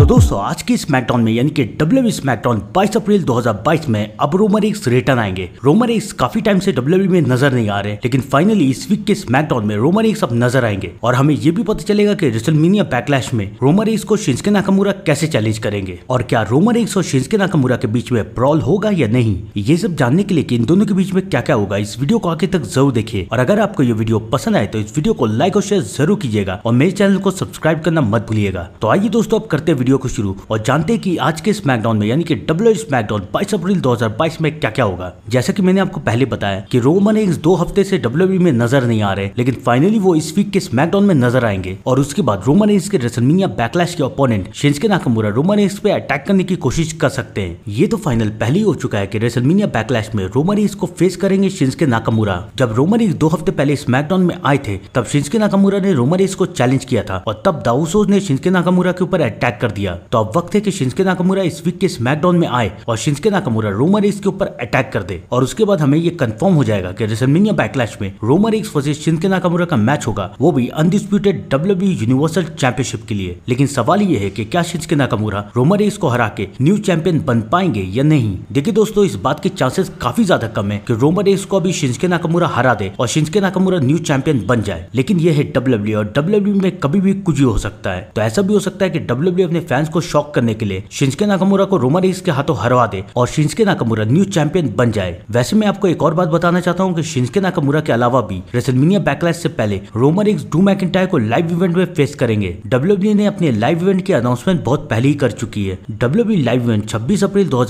तो दोस्तों आज की स्मैकडाउन में यानी कि डब्ल्यू स्मैकडाउन 22 अप्रैल 2022 में अब रोमर एक्स रिटर्न आएंगे रोमर एक्स काफी टाइम से डब्ल्यू e में नजर नहीं आ रहे लेकिन फाइनली इस वीक के स्मैकडाउन में रोमर एक्स अब नजर आएंगे और हमें ये भी पता चलेगा कि रिसलमीनिया बैकलैश में रोमर एक्स को शिंसके नाकामुरा कैसे चैलेंज करेंगे और क्या रोमर एक्स और शिंसके नाकामुरा के बीच में प्रॉल होगा या नहीं ये सब जानने के लिए की इन दोनों के बीच में क्या क्या होगा इस वीडियो को आगे तक जरूर देखिए और अगर आपको ये वीडियो पसंद आए तो इस वीडियो को लाइक और शेयर जरूर कीजिएगा और मेरे चैनल को सब्सक्राइब करना मत भूलिएगा तो आइए दोस्तों अब करते वीडियो वीडियो को शुरू और जानते हैं कि आज के स्मैकडाउन में यानी कि डब्ल्यू स्मैकडाउन 22 अप्रैल 2022 में क्या क्या होगा जैसा कि मैंने आपको पहले बताया कि रोमन एग्स दो हफ्ते से डब्ल्यू में नजर नहीं आ रहे लेकिन फाइनली वो इस वीक के स्मैकडाउन में नजर आएंगे और उसके बाद रोमन एक्स के रेसलमिया बैकलैश के ओपोनेंट शिंसके नाकमुरा रोमन एक्स पे अटैक करने की कोशिश कर सकते हैं ये तो फाइनल पहले ही हो चुका है की रेसलमिया बैकलैश में रोमन एक्स को फेस करेंगे शिंसके नाकमुरा जब रोमन एग्स दो हफ्ते पहले स्मैकडाउन में आए थे तब शिंसके नाकमुरा ने रोमन एक्स को चैलेंज किया था और तब दाउसोज ने शिंसके नाकमुरा के ऊपर अटैक कर दिया दिया तो अब वक्त है कि शिंसके नाकामुरा इस वीक के स्मैकडाउन में आए और शिंसके नाकामुरा रोमर एक्स के ऊपर अटैक कर दे और उसके बाद हमें ये कंफर्म हो जाएगा कि रेसलमेनिया बैकलैश में रोमर एक्स वर्सेस शिंसके नाकामुरा का मैच होगा वो भी अनडिस्प्यूटेड डब्ल्यू यूनिवर्सल चैंपियनशिप के लिए लेकिन सवाल ये है की क्या शिंसके नाकामुरा रोमर एक्स को हरा के न्यू चैंपियन बन पाएंगे या नहीं देखिए दोस्तों इस बात के चांसेस काफी ज्यादा कम है कि रोमर एक्स को अभी शिंसके नाकामुरा हरा दे और शिंसके नाकामुरा न्यू चैंपियन बन जाए लेकिन ये है डब्ल्यू और डब्ल्यू में कभी भी कुछ भी हो सकता है तो ऐसा भी हो सकता है कि डब्ल्यू अपने फैंस को शॉक करने के लिए शिंसके नाकामुरा को रोमन रेस के हाथों हरवा दे और शिंसके नाकामुरा न्यू चैंपियन बन जाए वैसे मैं आपको एक और बात बताना चाहता हूँ की शिंसके नाकामुरा के अलावा भी रेसलमीनिया बैकलैश से पहले रोमन रेस डू मैक को लाइव इवेंट में फेस करेंगे डब्ल्यू ने अपने लाइव इवेंट की अनाउंसमेंट बहुत पहले ही कर चुकी है डब्ल्यू लाइव इवेंट छब्बीस अप्रैल दो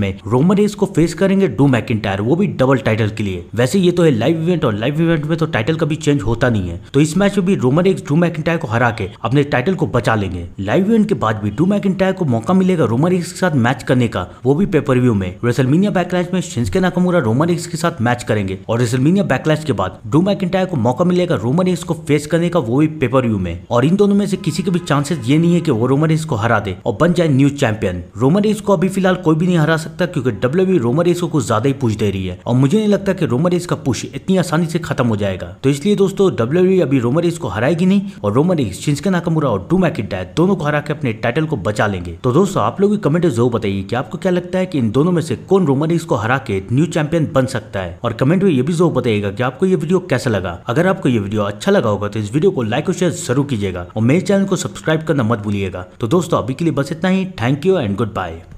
में रोमन रेस को फेस करेंगे डू मैक वो भी डबल टाइटल के लिए वैसे ये तो है लाइव इवेंट और लाइव इवेंट में तो टाइटल कभी चेंज होता नहीं है तो इस मैच में भी रोमन एक्स डू मैक को हरा के अपने टाइटल को बचा लेंगे लाइव इवेंट के बाद भी ड्रू मैकिटायर को मौका मिलेगा रोमन रिक्स के साथ मैच करने का वो भी पेपर व्यू में रेसलमीनिया बैकलैश में शिंसके नाकामूरा रोमन रिक्स के साथ मैच करेंगे और रेसलमीनिया बैकलैश के बाद ड्रू मैकिटायर को मौका मिलेगा रोमन रिक्स को फेस करने का वो भी पेपर व्यू में और इन दोनों में से किसी के भी चांसेस ये नहीं है की वो रोमन रिक्स को हरा दे और बन जाए न्यू चैंपियन रोमन रिक्स को अभी फिलहाल कोई भी नहीं हरा सकता क्योंकि डब्ल्यू बी रोमन रिक्स को कुछ ज्यादा ही पूछ दे रही है और मुझे नहीं लगता की रोमन रिक्स का पुश इतनी आसानी से खत्म हो जाएगा तो इसलिए दोस्तों डब्ल्यू अभी रोमन रिक्स को हराएगी नहीं और रोमन रिक्स शिंसके नाकामूरा और ड्रू मैकिटायर दोनों को हरा के अपने टाइम टाइटल को बचा लेंगे तो दोस्तों आप लोग कमेंट जरूर बताइए कि आपको क्या लगता है कि इन दोनों में से कौन रोमन को हरा के न्यू चैंपियन बन सकता है और कमेंट में ये भी जरूर बताइएगा कि आपको ये वीडियो कैसा लगा अगर आपको ये वीडियो अच्छा लगा होगा तो इस वीडियो को लाइक और शेयर जरूर कीजिएगा और मेरे चैनल को सब्सक्राइब करना मत भूलिएगा तो दोस्तों अभी के लिए बस इतना ही thank you and good bye